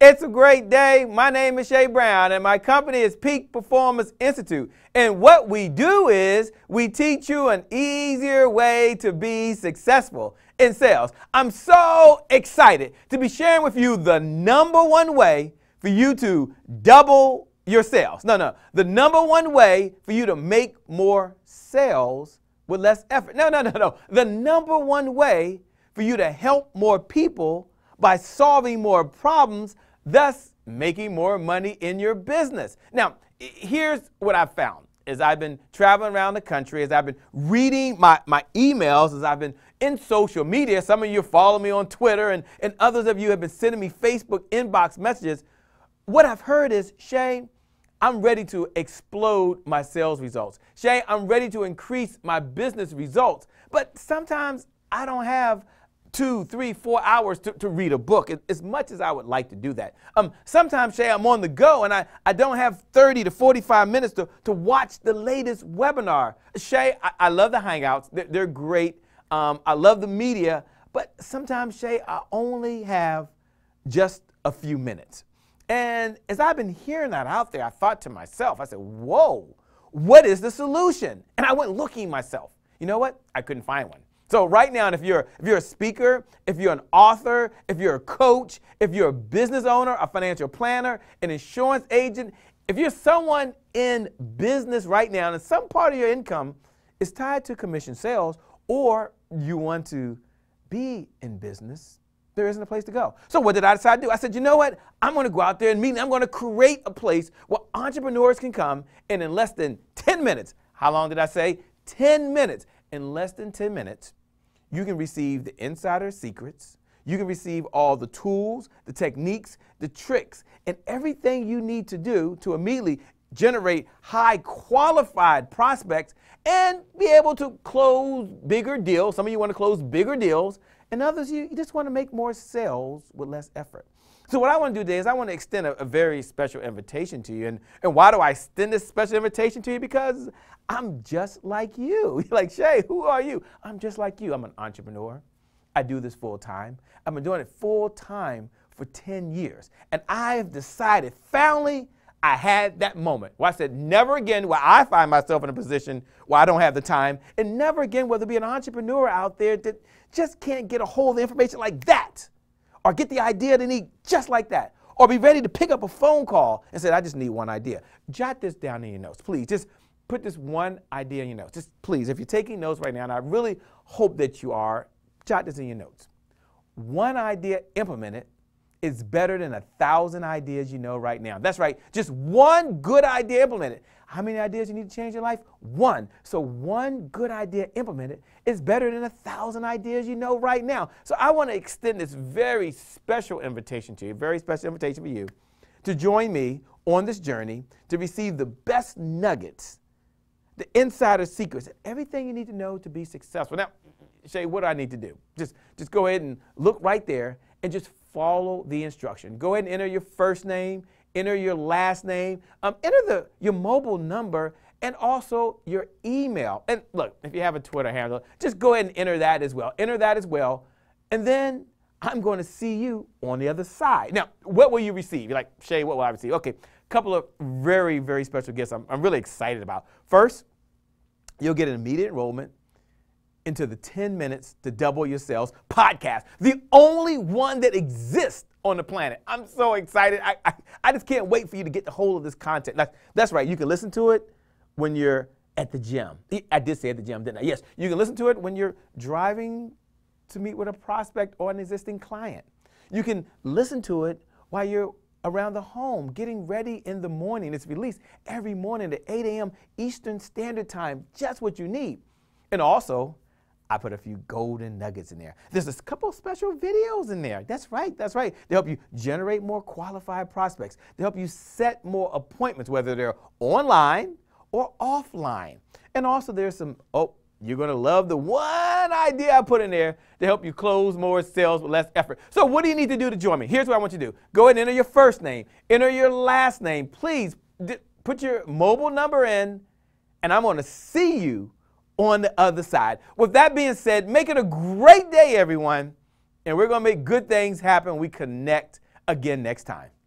It's a great day. My name is Shay Brown, and my company is Peak Performance Institute. And what we do is we teach you an easier way to be successful in sales. I'm so excited to be sharing with you the number one way for you to double your sales. No, no, the number one way for you to make more sales with less effort. No, no, no, no. The number one way for you to help more people by solving more problems thus making more money in your business. Now, here's what I have found as I've been traveling around the country, as I've been reading my, my emails, as I've been in social media. Some of you follow me on Twitter, and, and others of you have been sending me Facebook inbox messages. What I've heard is, Shay, I'm ready to explode my sales results. Shay, I'm ready to increase my business results. But sometimes I don't have two, three, four hours to, to read a book, as much as I would like to do that. Um, sometimes, Shay, I'm on the go and I, I don't have 30 to 45 minutes to, to watch the latest webinar. Shay, I, I love the Hangouts, they're, they're great. Um, I love the media, but sometimes, Shay, I only have just a few minutes. And as I've been hearing that out there, I thought to myself, I said, whoa, what is the solution? And I went looking myself. You know what? I couldn't find one. So right now, if you're if you're a speaker, if you're an author, if you're a coach, if you're a business owner, a financial planner, an insurance agent, if you're someone in business right now and some part of your income is tied to commission sales or you want to be in business, there isn't a place to go. So what did I decide to do? I said, you know what? I'm going to go out there and meet. And I'm going to create a place where entrepreneurs can come and in less than 10 minutes. How long did I say? 10 minutes in less than 10 minutes, you can receive the insider secrets. You can receive all the tools, the techniques, the tricks, and everything you need to do to immediately generate high qualified prospects and be able to close bigger deals. Some of you want to close bigger deals and others, you, you just want to make more sales with less effort. So what I want to do today is I want to extend a, a, very special invitation to you. And, and why do I extend this special invitation to you? Because I'm just like you. You're like, Shay, who are you? I'm just like you. I'm an entrepreneur. I do this full time. I've been doing it full time for 10 years. And I've decided finally I had that moment where I said, never again will I find myself in a position where I don't have the time, and never again will there be an entrepreneur out there that just can't get a hold of the information like that, or get the idea they need just like that, or be ready to pick up a phone call and say, I just need one idea. Jot this down in your notes, please. Just put this one idea in your notes. Just please, if you're taking notes right now, and I really hope that you are, jot this in your notes. One idea implemented is better than a thousand ideas you know right now. That's right, just one good idea implemented. How many ideas you need to change your life? One. So one good idea implemented is better than a thousand ideas you know right now. So I want to extend this very special invitation to you, very special invitation for you, to join me on this journey to receive the best nuggets, the insider secrets, everything you need to know to be successful. Now, Shay, what do I need to do? Just just go ahead and look right there and just follow the instruction. Go ahead and enter your first name, enter your last name, um, enter the, your mobile number, and also your email. And look, if you have a Twitter handle, just go ahead and enter that as well. Enter that as well. And then I'm going to see you on the other side. Now, what will you receive? You're like, Shay, what will I receive? Okay, a couple of very, very special gifts I'm, I'm really excited about. First, you'll get an immediate enrollment into the 10 minutes to double your sales podcast, the only one that exists on the planet. I'm so excited. I, I, I just can't wait for you to get the whole of this content. that's right, you can listen to it when you're at the gym. I did say at the gym, didn't I? Yes, you can listen to it when you're driving to meet with a prospect or an existing client. You can listen to it while you're around the home, getting ready in the morning. It's released every morning at 8 a.m. Eastern Standard Time, just what you need. And also, I put a few golden nuggets in there. There's a couple special videos in there. That's right, that's right. They help you generate more qualified prospects. They help you set more appointments, whether they're online or offline. And also there's some, oh, you're gonna love the one idea I put in there to help you close more sales with less effort. So what do you need to do to join me? Here's what I want you to do. Go ahead and enter your first name, enter your last name. Please put your mobile number in and I'm gonna see you on the other side. With that being said, make it a great day, everyone. And we're going to make good things happen. We connect again next time.